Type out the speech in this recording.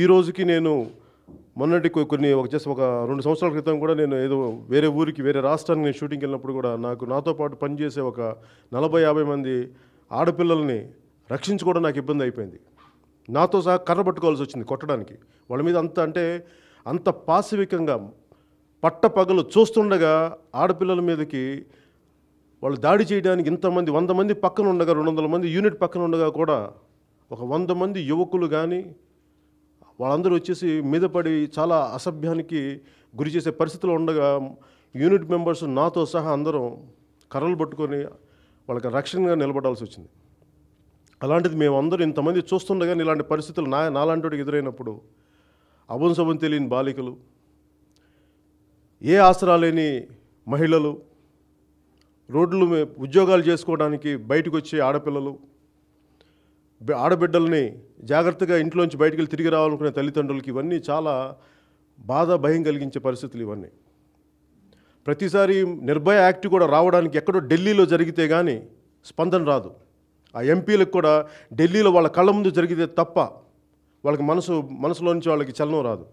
ఈ రోజుకి నేను మొన్నటి కొన్ని ఒక జస్ట్ ఒక రెండు సంవత్సరాల క్రితం కూడా నేను ఏదో వేరే ఊరికి వేరే రాష్ట్రానికి నేను షూటింగ్కి వెళ్ళినప్పుడు కూడా నాకు నాతో పాటు పనిచేసే ఒక నలభై యాభై మంది ఆడపిల్లల్ని రక్షించుకోవడం నాకు ఇబ్బంది అయిపోయింది నాతో సహా కర్ర పట్టుకోవాల్సి వచ్చింది కొట్టడానికి వాళ్ళ మీద అంత అంటే అంత పాశవికంగా పట్ట పగలు చూస్తుండగా ఆడపిల్లల మీదకి వాళ్ళు దాడి చేయడానికి ఇంతమంది వంద మంది పక్కన ఉండగా రెండు వందల మంది యూనిట్ పక్కన ఉండగా కూడా ఒక వంద మంది యువకులు కానీ వాళ్ళందరూ వచ్చేసి మీద పడి చాలా అసభ్యానికి గురి చేసే పరిస్థితులు ఉండగా యూనిట్ మెంబర్స్ నాతో సహా అందరం కర్రలు పట్టుకొని వాళ్ళకి రక్షణగా నిలబడాల్సి వచ్చింది అలాంటిది మేమందరూ ఇంతమంది చూస్తుండగా ఇలాంటి పరిస్థితులు నా నాలాంటి ఎదురైనప్పుడు అభం సభం తెలియని బాలికలు ఏ ఆసరా లేని మహిళలు రోడ్లు ఉద్యోగాలు చేసుకోవడానికి బయటకు వచ్చే ఆడపిల్లలు ఆడబిడ్డల్ని జాగ్రత్తగా ఇంట్లోంచి బయటకు వెళ్ళి తిరిగి రావాలనుకునే తల్లిదండ్రులకి ఇవన్నీ చాలా బాధ భయం కలిగించే పరిస్థితులు ఇవన్నీ ప్రతిసారి నిర్భయ యాక్ట్ కూడా రావడానికి ఎక్కడో ఢిల్లీలో జరిగితే కానీ స్పందన రాదు ఆ ఎంపీలకు కూడా ఢిల్లీలో వాళ్ళ కళ్ళ ముందు జరిగితే తప్ప వాళ్ళకి మనసు మనసులో నుంచి వాళ్ళకి చలనం రాదు